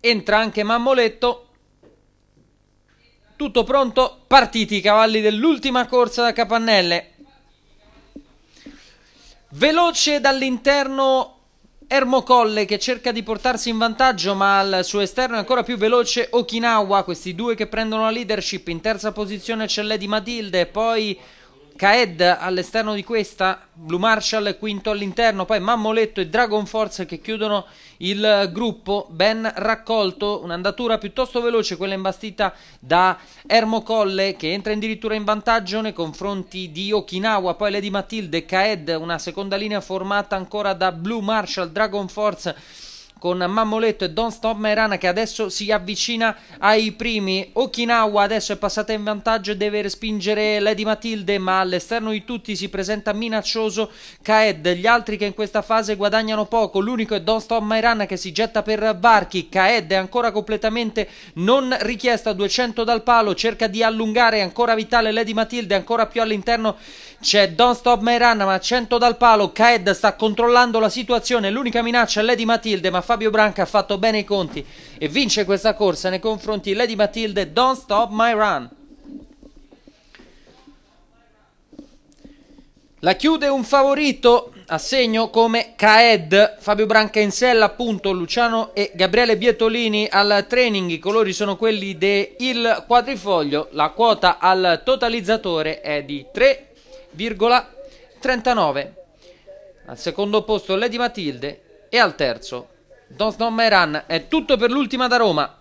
entra anche Mammoletto. Tutto pronto, partiti i cavalli dell'ultima corsa da Capannelle. Veloce dall'interno Ermocolle che cerca di portarsi in vantaggio, ma al suo esterno è ancora più veloce Okinawa. Questi due che prendono la leadership. In terza posizione c'è Lady Matilde, poi Kaed all'esterno di questa, Blue Marshall quinto all'interno, poi Mammoletto e Dragon Force che chiudono il gruppo, ben raccolto, un'andatura piuttosto veloce quella imbastita da Ermo Colle che entra addirittura in vantaggio nei confronti di Okinawa, poi Lady Matilde, Kaed, una seconda linea formata ancora da Blue Marshall, Dragon Force con Mammoletto e Don't Stop My che adesso si avvicina ai primi. Okinawa adesso è passata in vantaggio e deve respingere Lady Matilde, ma all'esterno di tutti si presenta minaccioso Kaed. Gli altri che in questa fase guadagnano poco, l'unico è Don't Stop My che si getta per varchi. Kaed è ancora completamente non richiesta, 200 dal palo, cerca di allungare, è ancora vitale Lady Matilde, ancora più all'interno c'è Don't Stop My ma 100 dal palo. Kaed sta controllando la situazione, l'unica minaccia è Lady Matilde, ma fa Fabio Branca ha fatto bene i conti e vince questa corsa nei confronti Lady Matilde Don't Stop My Run. La chiude un favorito a segno come Caed, Fabio Branca in sella appunto, Luciano e Gabriele Bietolini al training, i colori sono quelli del quadrifoglio, la quota al totalizzatore è di 3,39. Al secondo posto Lady Matilde e al terzo Dos Don Meran, è tutto per l'ultima da Roma.